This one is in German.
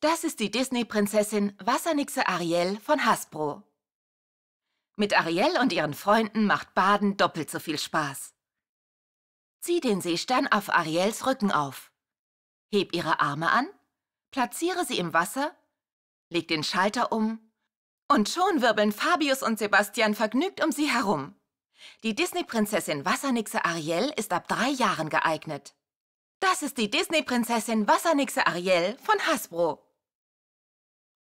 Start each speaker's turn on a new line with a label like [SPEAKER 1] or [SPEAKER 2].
[SPEAKER 1] Das ist die Disney-Prinzessin Wassernixe Ariel von Hasbro. Mit Ariel und ihren Freunden macht Baden doppelt so viel Spaß. Zieh den Seestern auf Ariels Rücken auf. Heb ihre Arme an, platziere sie im Wasser, leg den Schalter um und schon wirbeln Fabius und Sebastian vergnügt um sie herum. Die Disney-Prinzessin Wassernixe Ariel ist ab drei Jahren geeignet. Das ist die Disney-Prinzessin Wassernixe Ariel von Hasbro.